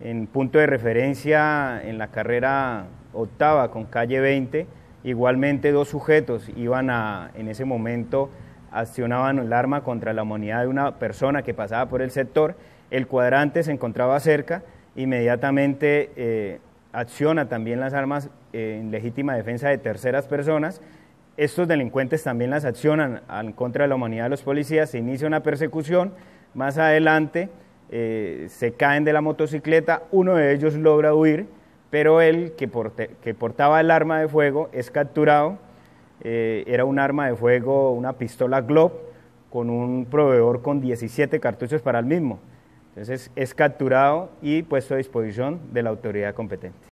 en punto de referencia en la carrera octava con calle 20. Igualmente dos sujetos iban a, en ese momento, accionaban el arma contra la humanidad de una persona que pasaba por el sector. El cuadrante se encontraba cerca, inmediatamente eh, acciona también las armas eh, en legítima defensa de terceras personas. Estos delincuentes también las accionan en contra de la humanidad de los policías, se inicia una persecución. Más adelante, eh, se caen de la motocicleta, uno de ellos logra huir, pero el que, que portaba el arma de fuego, es capturado. Eh, era un arma de fuego, una pistola Glob, con un proveedor con 17 cartuchos para el mismo. Entonces es capturado y puesto a disposición de la autoridad competente.